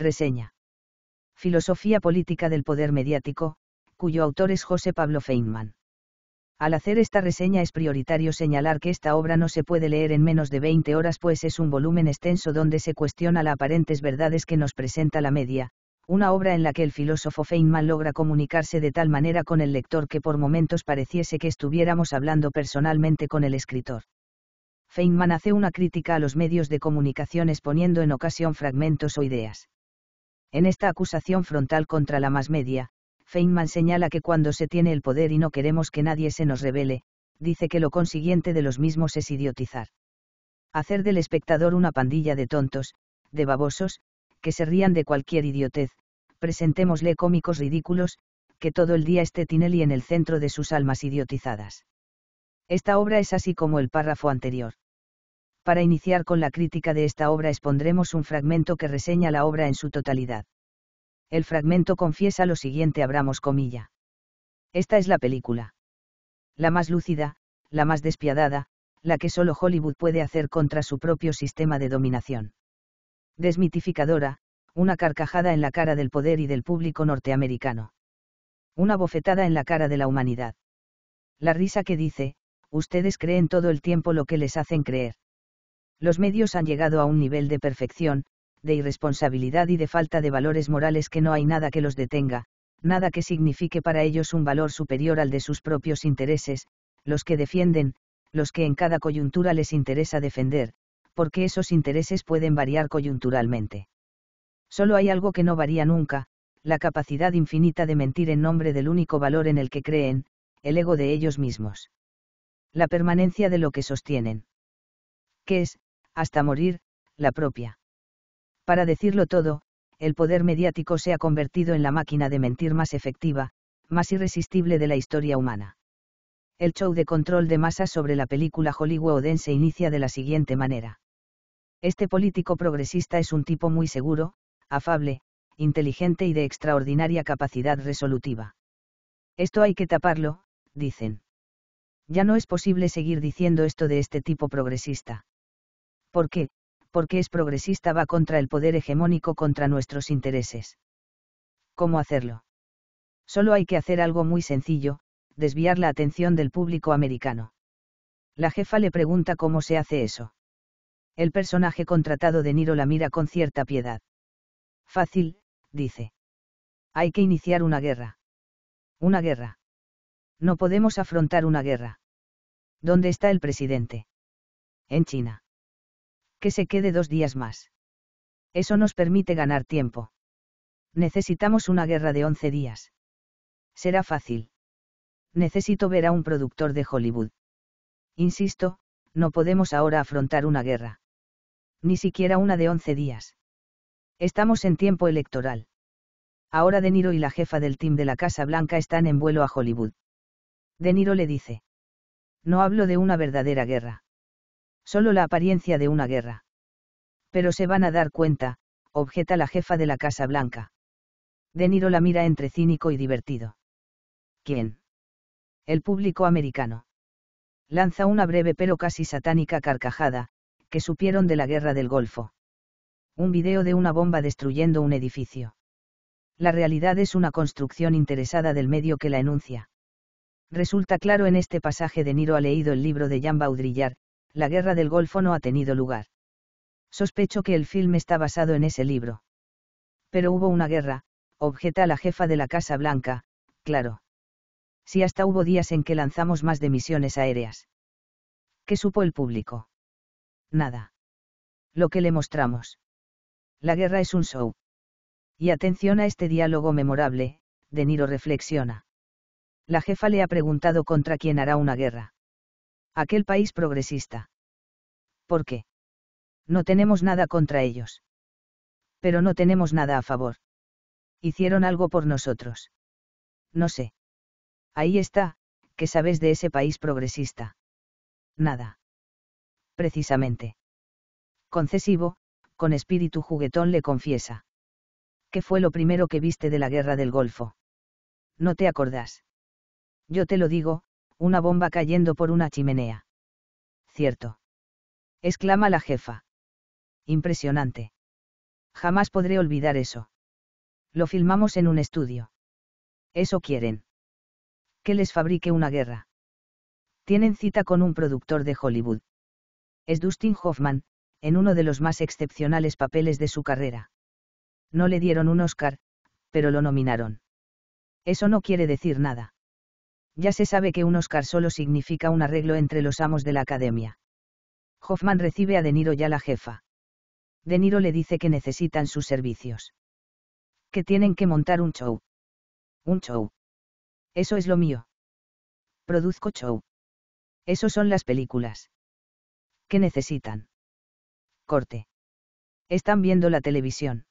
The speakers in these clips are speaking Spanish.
Reseña. Filosofía política del poder mediático, cuyo autor es José Pablo Feynman. Al hacer esta reseña es prioritario señalar que esta obra no se puede leer en menos de 20 horas pues es un volumen extenso donde se cuestiona las aparentes verdades que nos presenta la media, una obra en la que el filósofo Feynman logra comunicarse de tal manera con el lector que por momentos pareciese que estuviéramos hablando personalmente con el escritor. Feynman hace una crítica a los medios de comunicación exponiendo en ocasión fragmentos o ideas. En esta acusación frontal contra la más media, Feynman señala que cuando se tiene el poder y no queremos que nadie se nos revele, dice que lo consiguiente de los mismos es idiotizar. Hacer del espectador una pandilla de tontos, de babosos, que se rían de cualquier idiotez, presentémosle cómicos ridículos, que todo el día esté Tinelli en el centro de sus almas idiotizadas. Esta obra es así como el párrafo anterior para iniciar con la crítica de esta obra expondremos un fragmento que reseña la obra en su totalidad. El fragmento confiesa lo siguiente, abramos comilla. Esta es la película. La más lúcida, la más despiadada, la que solo Hollywood puede hacer contra su propio sistema de dominación. Desmitificadora, una carcajada en la cara del poder y del público norteamericano. Una bofetada en la cara de la humanidad. La risa que dice, ustedes creen todo el tiempo lo que les hacen creer. Los medios han llegado a un nivel de perfección, de irresponsabilidad y de falta de valores morales que no hay nada que los detenga, nada que signifique para ellos un valor superior al de sus propios intereses, los que defienden, los que en cada coyuntura les interesa defender, porque esos intereses pueden variar coyunturalmente. Solo hay algo que no varía nunca, la capacidad infinita de mentir en nombre del único valor en el que creen, el ego de ellos mismos. La permanencia de lo que sostienen. que es, hasta morir, la propia. Para decirlo todo, el poder mediático se ha convertido en la máquina de mentir más efectiva, más irresistible de la historia humana. El show de control de masas sobre la película hollywoodense inicia de la siguiente manera. Este político progresista es un tipo muy seguro, afable, inteligente y de extraordinaria capacidad resolutiva. Esto hay que taparlo, dicen. Ya no es posible seguir diciendo esto de este tipo progresista. ¿Por qué? Porque es progresista va contra el poder hegemónico, contra nuestros intereses. ¿Cómo hacerlo? Solo hay que hacer algo muy sencillo, desviar la atención del público americano. La jefa le pregunta cómo se hace eso. El personaje contratado de Niro la mira con cierta piedad. Fácil, dice. Hay que iniciar una guerra. Una guerra. No podemos afrontar una guerra. ¿Dónde está el presidente? En China que se quede dos días más. Eso nos permite ganar tiempo. Necesitamos una guerra de 11 días. Será fácil. Necesito ver a un productor de Hollywood. Insisto, no podemos ahora afrontar una guerra. Ni siquiera una de 11 días. Estamos en tiempo electoral. Ahora De Niro y la jefa del team de la Casa Blanca están en vuelo a Hollywood. De Niro le dice. No hablo de una verdadera guerra. Solo la apariencia de una guerra. Pero se van a dar cuenta, objeta la jefa de la Casa Blanca. De Niro la mira entre cínico y divertido. ¿Quién? El público americano. Lanza una breve pero casi satánica carcajada, que supieron de la guerra del Golfo. Un video de una bomba destruyendo un edificio. La realidad es una construcción interesada del medio que la enuncia. Resulta claro en este pasaje de Niro ha leído el libro de Jean Baudrillard, la guerra del Golfo no ha tenido lugar. Sospecho que el film está basado en ese libro. Pero hubo una guerra, objeta la jefa de la Casa Blanca, claro. Si hasta hubo días en que lanzamos más de misiones aéreas. ¿Qué supo el público? Nada. Lo que le mostramos. La guerra es un show. Y atención a este diálogo memorable, De Niro reflexiona. La jefa le ha preguntado contra quién hará una guerra aquel país progresista. ¿Por qué? No tenemos nada contra ellos. Pero no tenemos nada a favor. Hicieron algo por nosotros. No sé. Ahí está, ¿qué sabes de ese país progresista? Nada. Precisamente. Concesivo, con espíritu juguetón le confiesa. ¿Qué fue lo primero que viste de la guerra del Golfo? No te acordás. Yo te lo digo, una bomba cayendo por una chimenea. Cierto. exclama la jefa. Impresionante. Jamás podré olvidar eso. Lo filmamos en un estudio. Eso quieren. Que les fabrique una guerra. Tienen cita con un productor de Hollywood. Es Dustin Hoffman, en uno de los más excepcionales papeles de su carrera. No le dieron un Oscar, pero lo nominaron. Eso no quiere decir nada. Ya se sabe que un Oscar solo significa un arreglo entre los amos de la academia. Hoffman recibe a De Niro ya la jefa. De Niro le dice que necesitan sus servicios. Que tienen que montar un show. Un show. Eso es lo mío. Produzco show. Eso son las películas. ¿Qué necesitan? Corte. Están viendo la televisión.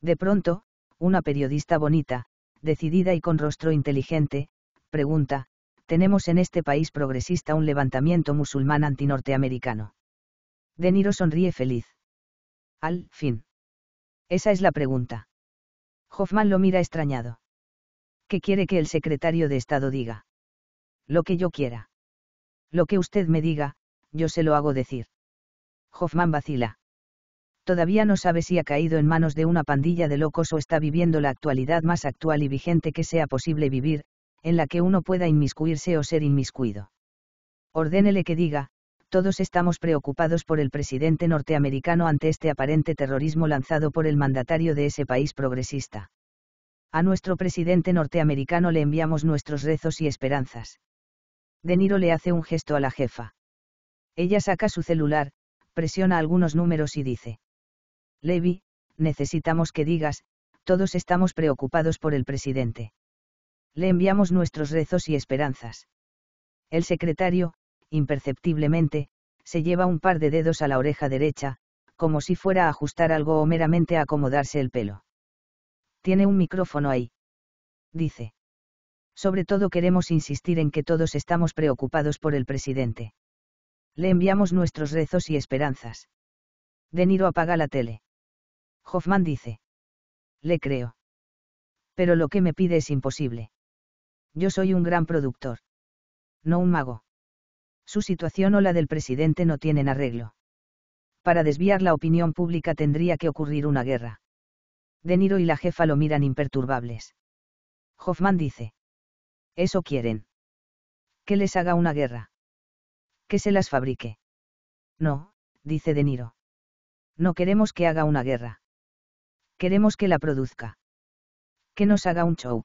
De pronto, una periodista bonita, decidida y con rostro inteligente, Pregunta, tenemos en este país progresista un levantamiento musulmán antinorteamericano. De Niro sonríe feliz. Al fin. Esa es la pregunta. Hoffman lo mira extrañado. ¿Qué quiere que el secretario de Estado diga? Lo que yo quiera. Lo que usted me diga, yo se lo hago decir. Hoffman vacila. Todavía no sabe si ha caído en manos de una pandilla de locos o está viviendo la actualidad más actual y vigente que sea posible vivir, en la que uno pueda inmiscuirse o ser inmiscuido. Ordénele que diga, todos estamos preocupados por el presidente norteamericano ante este aparente terrorismo lanzado por el mandatario de ese país progresista. A nuestro presidente norteamericano le enviamos nuestros rezos y esperanzas. De Niro le hace un gesto a la jefa. Ella saca su celular, presiona algunos números y dice. Levi, necesitamos que digas, todos estamos preocupados por el presidente. Le enviamos nuestros rezos y esperanzas. El secretario, imperceptiblemente, se lleva un par de dedos a la oreja derecha, como si fuera a ajustar algo o meramente a acomodarse el pelo. Tiene un micrófono ahí. Dice. Sobre todo queremos insistir en que todos estamos preocupados por el presidente. Le enviamos nuestros rezos y esperanzas. De Niro apaga la tele. Hoffman dice. Le creo. Pero lo que me pide es imposible. Yo soy un gran productor. No un mago. Su situación o la del presidente no tienen arreglo. Para desviar la opinión pública tendría que ocurrir una guerra. De Niro y la jefa lo miran imperturbables. Hoffman dice. Eso quieren. Que les haga una guerra. Que se las fabrique. No, dice De Niro. No queremos que haga una guerra. Queremos que la produzca. Que nos haga un show.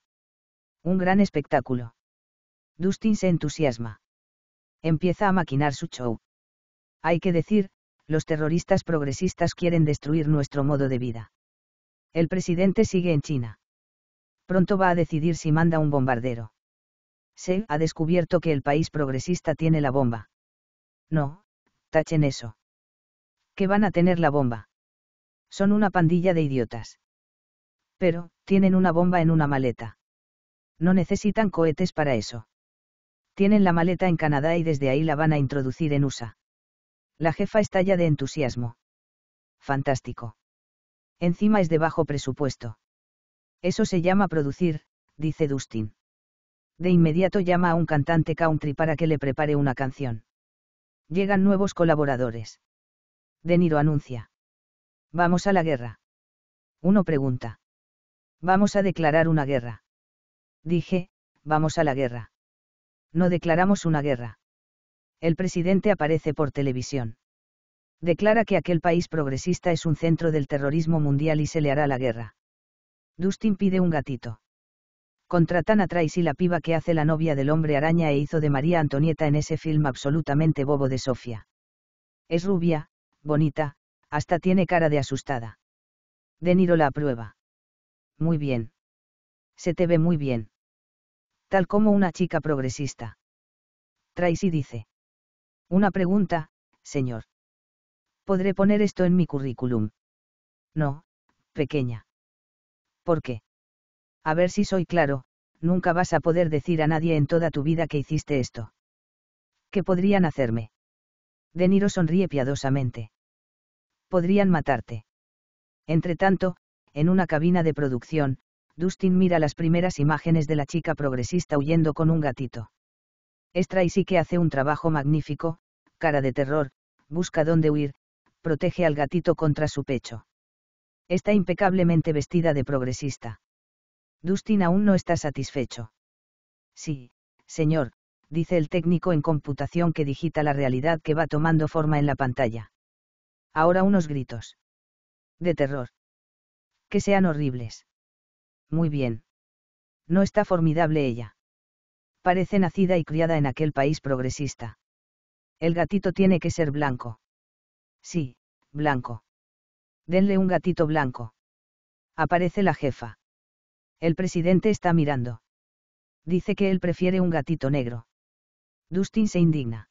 Un gran espectáculo. Dustin se entusiasma. Empieza a maquinar su show. Hay que decir, los terroristas progresistas quieren destruir nuestro modo de vida. El presidente sigue en China. Pronto va a decidir si manda un bombardero. Se ha descubierto que el país progresista tiene la bomba. No, tachen eso. ¿Qué van a tener la bomba. Son una pandilla de idiotas. Pero, tienen una bomba en una maleta. No necesitan cohetes para eso. Tienen la maleta en Canadá y desde ahí la van a introducir en USA. La jefa estalla de entusiasmo. Fantástico. Encima es de bajo presupuesto. Eso se llama producir, dice Dustin. De inmediato llama a un cantante country para que le prepare una canción. Llegan nuevos colaboradores. De anuncia. Vamos a la guerra. Uno pregunta. Vamos a declarar una guerra. Dije, vamos a la guerra. No declaramos una guerra. El presidente aparece por televisión. Declara que aquel país progresista es un centro del terrorismo mundial y se le hará la guerra. Dustin pide un gatito. Contratan a Tracy la piba que hace la novia del hombre araña e hizo de María Antonieta en ese film absolutamente bobo de Sofía. Es rubia, bonita, hasta tiene cara de asustada. De Niro la aprueba. Muy bien. Se te ve muy bien tal como una chica progresista. Tracy dice. Una pregunta, señor. ¿Podré poner esto en mi currículum? No, pequeña. ¿Por qué? A ver si soy claro, nunca vas a poder decir a nadie en toda tu vida que hiciste esto. ¿Qué podrían hacerme? De Niro sonríe piadosamente. Podrían matarte. Entretanto, en una cabina de producción, Dustin mira las primeras imágenes de la chica progresista huyendo con un gatito. Es sí que hace un trabajo magnífico, cara de terror, busca dónde huir, protege al gatito contra su pecho. Está impecablemente vestida de progresista. Dustin aún no está satisfecho. Sí, señor, dice el técnico en computación que digita la realidad que va tomando forma en la pantalla. Ahora unos gritos. De terror. Que sean horribles muy bien. No está formidable ella. Parece nacida y criada en aquel país progresista. El gatito tiene que ser blanco. Sí, blanco. Denle un gatito blanco. Aparece la jefa. El presidente está mirando. Dice que él prefiere un gatito negro. Dustin se indigna.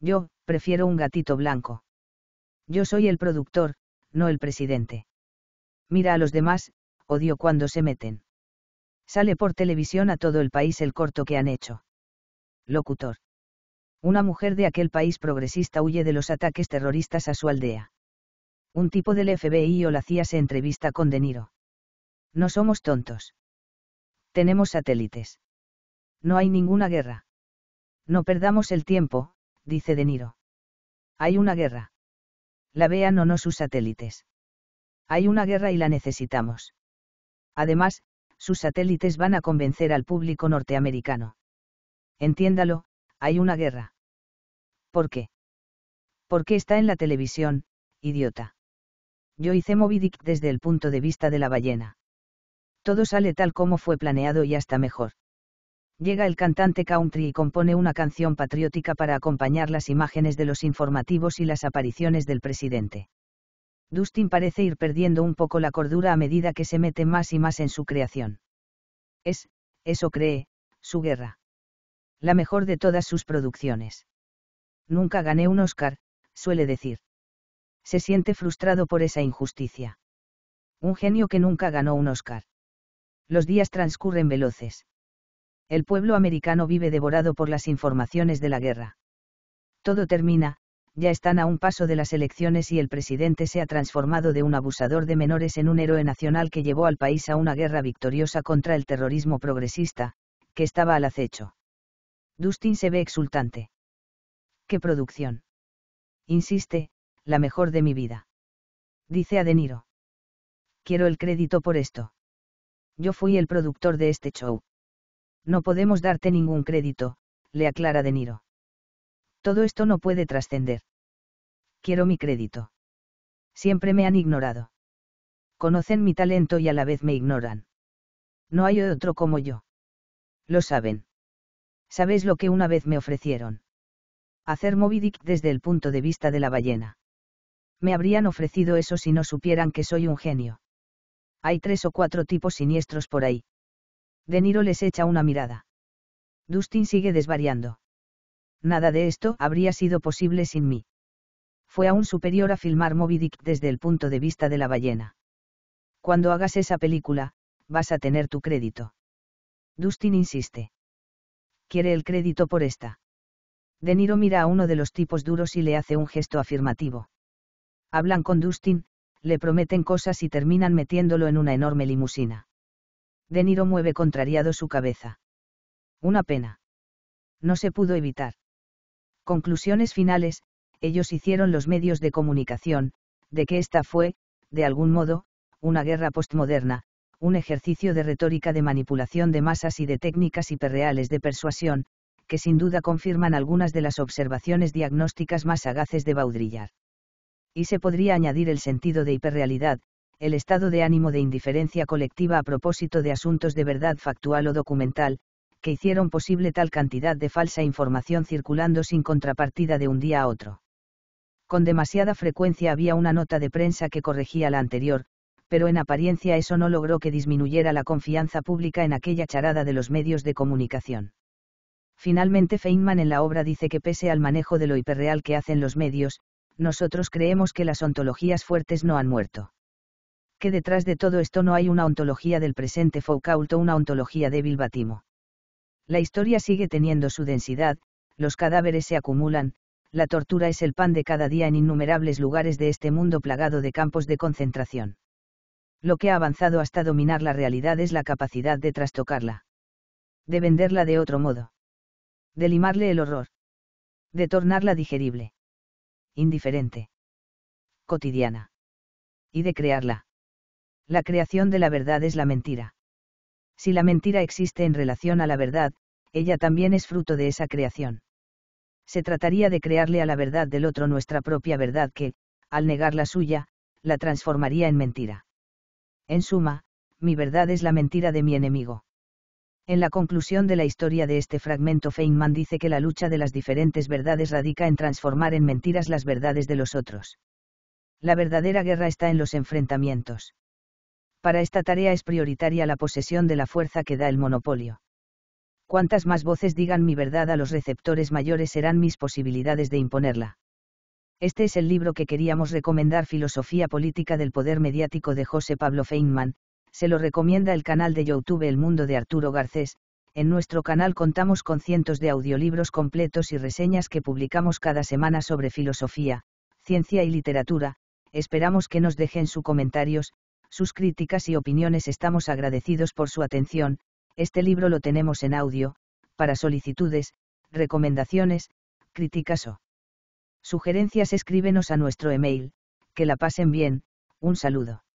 Yo, prefiero un gatito blanco. Yo soy el productor, no el presidente. Mira a los demás, odio cuando se meten. Sale por televisión a todo el país el corto que han hecho. Locutor. Una mujer de aquel país progresista huye de los ataques terroristas a su aldea. Un tipo del FBI o la CIA se entrevista con De Niro. No somos tontos. Tenemos satélites. No hay ninguna guerra. No perdamos el tiempo, dice De Niro. Hay una guerra. La vean o no sus satélites. Hay una guerra y la necesitamos. Además, sus satélites van a convencer al público norteamericano. Entiéndalo, hay una guerra. ¿Por qué? Porque está en la televisión, idiota. Yo hice Moby desde el punto de vista de la ballena. Todo sale tal como fue planeado y hasta mejor. Llega el cantante country y compone una canción patriótica para acompañar las imágenes de los informativos y las apariciones del presidente. Dustin parece ir perdiendo un poco la cordura a medida que se mete más y más en su creación. Es, eso cree, su guerra. La mejor de todas sus producciones. Nunca gané un Oscar, suele decir. Se siente frustrado por esa injusticia. Un genio que nunca ganó un Oscar. Los días transcurren veloces. El pueblo americano vive devorado por las informaciones de la guerra. Todo termina, ya están a un paso de las elecciones y el presidente se ha transformado de un abusador de menores en un héroe nacional que llevó al país a una guerra victoriosa contra el terrorismo progresista, que estaba al acecho. Dustin se ve exultante. ¡Qué producción! Insiste, la mejor de mi vida. Dice a De Niro. Quiero el crédito por esto. Yo fui el productor de este show. No podemos darte ningún crédito, le aclara De Niro. Todo esto no puede trascender. Quiero mi crédito. Siempre me han ignorado. Conocen mi talento y a la vez me ignoran. No hay otro como yo. Lo saben. Sabes lo que una vez me ofrecieron. Hacer Moby Dick desde el punto de vista de la ballena. Me habrían ofrecido eso si no supieran que soy un genio. Hay tres o cuatro tipos siniestros por ahí. De Niro les echa una mirada. Dustin sigue desvariando nada de esto habría sido posible sin mí. Fue aún superior a filmar Moby Dick desde el punto de vista de la ballena. Cuando hagas esa película, vas a tener tu crédito. Dustin insiste. Quiere el crédito por esta. De Niro mira a uno de los tipos duros y le hace un gesto afirmativo. Hablan con Dustin, le prometen cosas y terminan metiéndolo en una enorme limusina. De Niro mueve contrariado su cabeza. Una pena. No se pudo evitar. Conclusiones finales, ellos hicieron los medios de comunicación, de que esta fue, de algún modo, una guerra postmoderna, un ejercicio de retórica de manipulación de masas y de técnicas hiperreales de persuasión, que sin duda confirman algunas de las observaciones diagnósticas más sagaces de Baudrillard. Y se podría añadir el sentido de hiperrealidad, el estado de ánimo de indiferencia colectiva a propósito de asuntos de verdad factual o documental, que hicieron posible tal cantidad de falsa información circulando sin contrapartida de un día a otro. Con demasiada frecuencia había una nota de prensa que corregía la anterior, pero en apariencia eso no logró que disminuyera la confianza pública en aquella charada de los medios de comunicación. Finalmente Feynman en la obra dice que pese al manejo de lo hiperreal que hacen los medios, nosotros creemos que las ontologías fuertes no han muerto. Que detrás de todo esto no hay una ontología del presente Foucault o una ontología débil Batimo. La historia sigue teniendo su densidad, los cadáveres se acumulan, la tortura es el pan de cada día en innumerables lugares de este mundo plagado de campos de concentración. Lo que ha avanzado hasta dominar la realidad es la capacidad de trastocarla. De venderla de otro modo. De limarle el horror. De tornarla digerible. Indiferente. Cotidiana. Y de crearla. La creación de la verdad es la mentira. Si la mentira existe en relación a la verdad, ella también es fruto de esa creación. Se trataría de crearle a la verdad del otro nuestra propia verdad que, al negar la suya, la transformaría en mentira. En suma, mi verdad es la mentira de mi enemigo. En la conclusión de la historia de este fragmento Feynman dice que la lucha de las diferentes verdades radica en transformar en mentiras las verdades de los otros. La verdadera guerra está en los enfrentamientos. Para esta tarea es prioritaria la posesión de la fuerza que da el monopolio. Cuantas más voces digan mi verdad a los receptores mayores serán mis posibilidades de imponerla. Este es el libro que queríamos recomendar Filosofía Política del Poder Mediático de José Pablo Feynman, se lo recomienda el canal de YouTube El Mundo de Arturo Garcés, en nuestro canal contamos con cientos de audiolibros completos y reseñas que publicamos cada semana sobre filosofía, ciencia y literatura, esperamos que nos dejen sus comentarios, sus críticas y opiniones estamos agradecidos por su atención, este libro lo tenemos en audio, para solicitudes, recomendaciones, críticas o sugerencias escríbenos a nuestro email, que la pasen bien, un saludo.